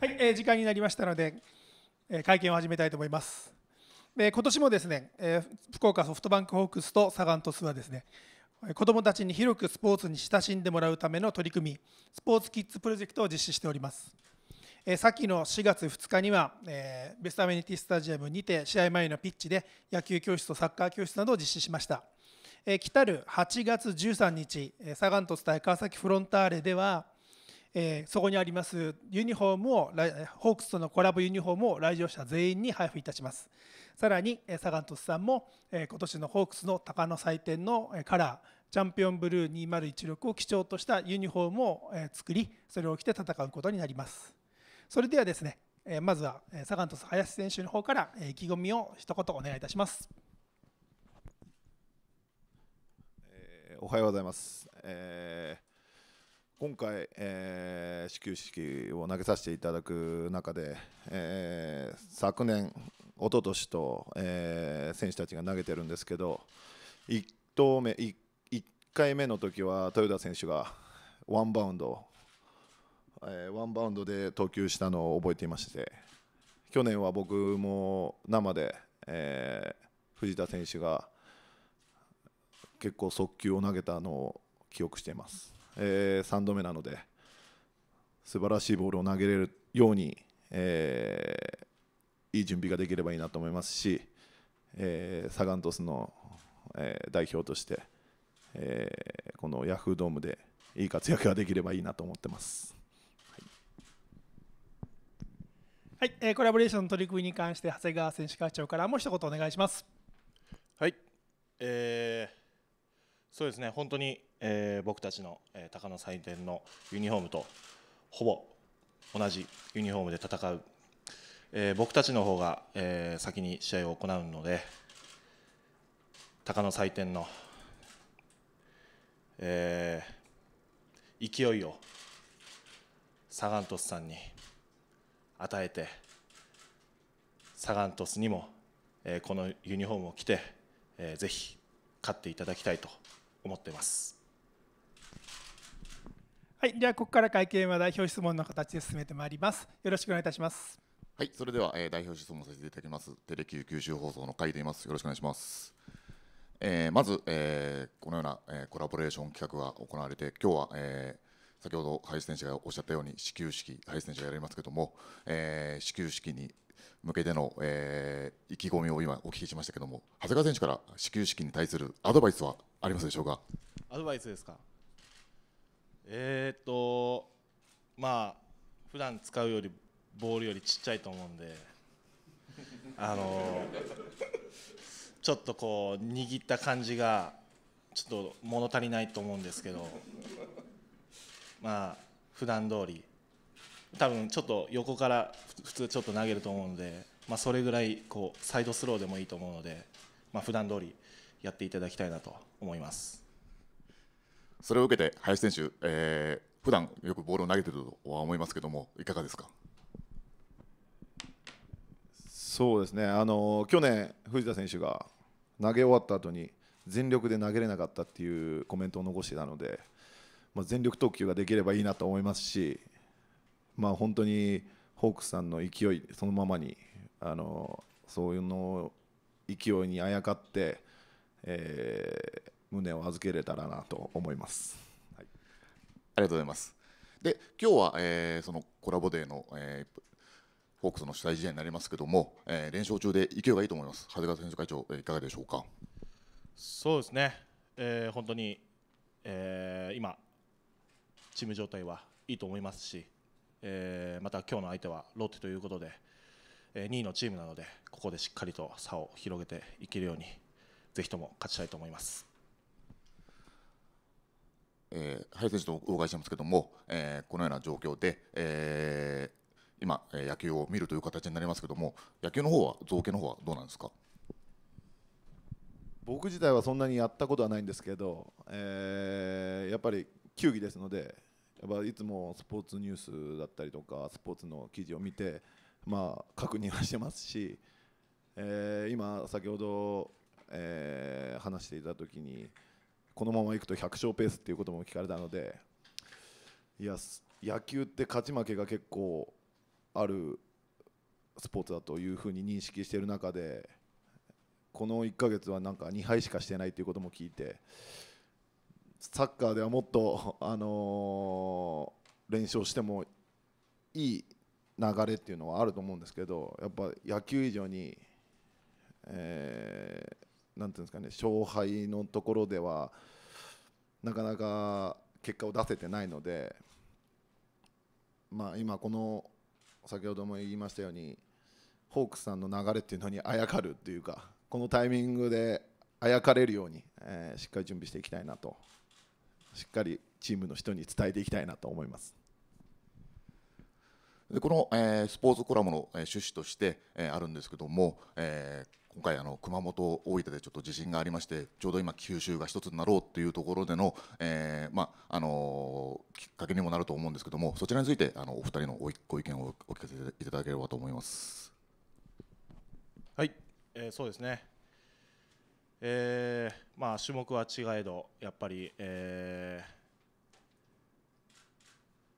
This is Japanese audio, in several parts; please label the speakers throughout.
Speaker 1: はい、えー、時間になりましたので、えー、会見を始めたいと思います。で今年もですね、えー、福岡ソフトバンクホークスとサガン鳥栖はですね、子どもたちに広くスポーツに親しんでもらうための取り組みスポーツキッズプロジェクトを実施しておりますえ先の4月2日にはえベストアメニティスタジアムにて試合前のピッチで野球教室とサッカー教室などを実施しましたえ来る8月13日えサガン鳥栖対川崎フロンターレではえー、そこにありますユニフォームをホークスとのコラボユニフォームを来場者全員に配布いたしますさらにサガン鳥栖さんも、えー、今年のホークスの鷹の祭典のカラーチャンピオンブルー2016を基調としたユニフォームを、え作りそれを着て戦うことになりますそれではですね、えー、まずはサガン鳥栖林選手の方から、え意気込みを一言お願いいたします、
Speaker 2: えおはようございます、えー今回、えー、始球式を投げさせていただく中で、えー、昨年、一昨年と、えー、選手たちが投げてるんですけど1投目 1, 1回目の時は豊田選手がワンバウンド、えー、ワンバウンドで投球したのを覚えていまして去年は僕も生で、えー、藤田選手が結構速球を投げたのを記憶しています。えー、3度目なので素晴らしいボールを投げれるように、えー、いい準備ができればいいなと思いますし、えー、サガン鳥栖の、えー、代表として、えー、このヤフードームでいい活躍ができればいいなと思ってます。
Speaker 1: はい、えー、コラボレーションの取り組みに関して長谷川選手会長からも一言お願いします。
Speaker 3: はい、えー、そうですね本当に、えー、僕たちの、えー、高野祭典のユニフォームとほぼ同じユニフォームで戦う、えー、僕たちの方が、えー、先に試合を行うので高野祭典の、えー、勢いをサガン鳥栖さんに与えてサガン鳥栖にも、えー、このユニフォームを着て、えー、ぜひ勝っていただきたいと思っています。
Speaker 1: はい、ではここから会計は代表質問の形で進めてまいります。よろしくお願いいたします。
Speaker 4: はい、それでは、えー、代表質問させていただきます。テレキュー九州放送の会でいます。よろしくお願いします。えー、まず、えー、このような、えー、コラボレーション企画が行われて、今日は、えー、先ほど林選手がおっしゃったように始球式、林選手がやりますけれども、えー、始球式に向けての、えー、意気込みを今お聞きしましたけども長谷川選手から始球式に対するアドバイスはありますでしょうか
Speaker 3: アドバイスですかえー、っとまあ普段使うよりボールよりちっちゃいと思うんで あのちょっとこう握った感じがちょっと物足りないと思うんですけどまあ普段通り多分ちょっと横から普通ちょっと投げると思うので、まあ、それぐらいこうサイドスローでもいいと思うので、まあ普段通りやっていただきたいなと思います
Speaker 4: それを受けて林選手、えー、普段よくボールを投げているとは思いますけどもいかがですか
Speaker 2: そうですねあの去年、藤田選手が投げ終わった後に全力で投げれなかったっていうコメントを残してたので、まあ、全力投球ができればいいなと思いますしまあ、本当にホークスさんの勢いそのままにあのそういうの勢いにあやかっ
Speaker 4: て、えー、胸を預けれたらなと思います。はい、ありがとうございますで今日は、えー、そのコラボデーの、えー、ホークスの主催試合になりますけども、えー、連勝中で勢いがいいと思います、長谷川選手会長、えー、いかがでしょうか。
Speaker 3: そうですね、えー、本当に、えー、今、チーム状態はいいと思いますし、えー、また今日の相手はロッテということで、えー、2位のチームなのでここでしっかりと差を広げていけるようにぜひとも勝ちたいと思います。
Speaker 4: えー、林選手とお伺いしますけども、えー、このような状況で、えー、今、え野球を見るという形になりますけども野球の方は造形の方はどうなんですか
Speaker 2: 僕自体はそんなにやったことはないんですけど、えー、やっぱり球技ですので、やっぱいつもスポーツニュースだったりとかスポーツの記事を見て、まあ、確認はしてますし、えー、今、先ほど、えー、話していた時にこのままいくと100勝ペースっていうことも聞かれたのでいや野球って勝ち負けが結構あるスポーツだというふうに認識している中でこの1ヶ月はなんか2敗しかしてないということも聞いて。サッカーではもっと、あのー、練習してもいい流れっていうのはあると思うんですけどやっぱ野球以上に、えー、なんていうんですかね勝敗のところではなかなか結果を出せてないので、まあ、今この先ほども言いましたようにホークスさんの流れっていうのにあやかるっていうかこのタイミングであやかれるように、えー、しっかり準備していきたいなとしっかりチームの人に伝えていきた
Speaker 4: いなと思います。でこの、えー、スポーツコラムの、えー、趣旨として、えー、あるんですけども、えー、今回あの熊本大分でちょっと地震がありましてちょうど今九州が一つになろうというところでの、えー、まああのー、きっかけにもなると思うんですけどもそちらについてあのお二人のご意見をお聞かせいただければと思います。
Speaker 3: はい、えー、そうですね。えーまあ、種目は違えどやっぱり、え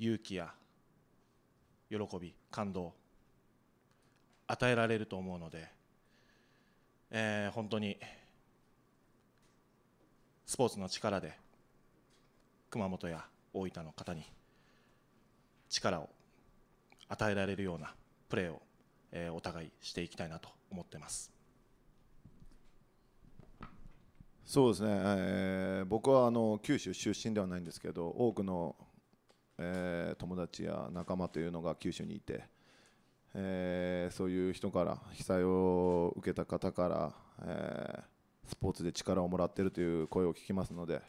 Speaker 3: ー、勇気や喜び感動与えられると思うので、えー、本当にスポーツの力で熊本や大分の方に力を与えられるようなプレーを、えー、お互いしていきたいなと思ってます。
Speaker 2: そうですね、えー、僕はあの九州出身ではないんですけど多くの、えー、友達や仲間というのが九州にいて、えー、そういう人から被災を受けた方から、えスポーツで力をもらっているという声を聞きますので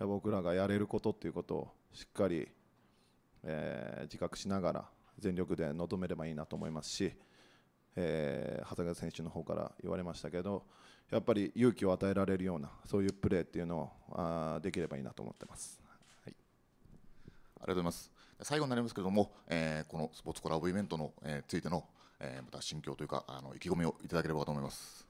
Speaker 2: 僕らがやれることということをしっかり、え自覚しながら全力で臨めればいいなと思いますし、えー、長谷川選手の方から言われましたけど。やっぱり勇気を与えられるようなそういうプレーっていうのをあできればいいなと思ってます、
Speaker 4: はい、ありがとうございます最後になりますけれども、えー、このスポーツコラボイベントの、えー、ついての、えー、また心境というかあの意気込みをいただければと思います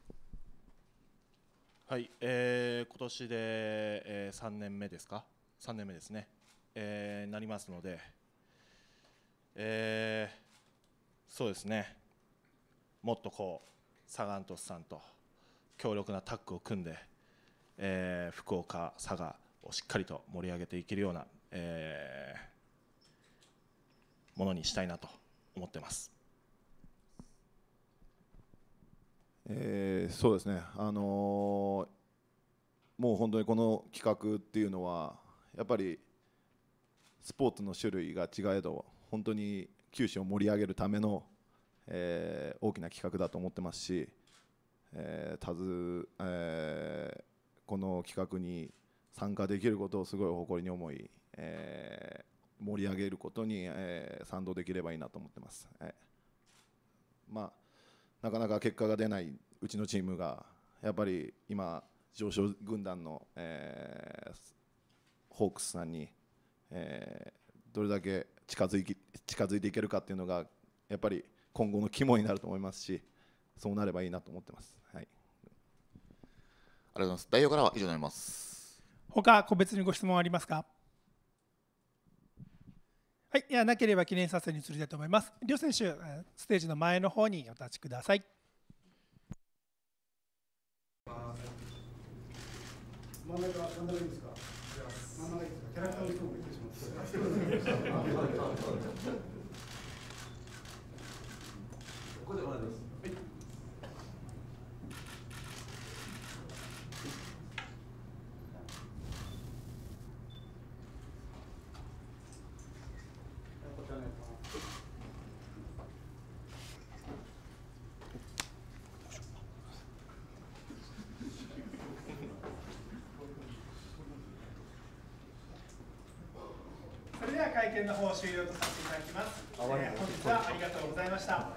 Speaker 3: はい、えー、今年で、えー、3年目ですか3年目ですね、えー、なりますので、えー、そうですねもっとこうサガン鳥栖さんと強力なタッグを組んで、えー、福岡、佐賀をしっかりと盛り上げていけるような、えー、ものにしたいなと思ってます。えー、そうですね、あのー、
Speaker 2: もう本当にこの企画っていうのはやっぱりスポーツの種類が違えど本当に九州を盛り上げるための、えー、大きな企画だと思ってますし、えーたずえーこの企画に参加できることをすごい誇りに思い、えー盛り上げることに、えー賛同できればいいなと思ってます。えーまあ、なかなか結果が出ないうちのチームがやっぱり今上昇軍団の、えーホークスさんに、えーどれだけ近づいき近づいていけるかっていうのがやっぱり今後の肝になると思いますし、そうなればいいなと思ってます。はい、あ
Speaker 4: りがとうございます。代表からは以上になります。
Speaker 1: 他個別にご質問ありますか。はい、いやなければ記念撮影に移りたいと思います。両選手、ステージの前の方にお立ちください。真んですか。いします。会見の方を終了とさせていただきます。え本日はありがとうございました。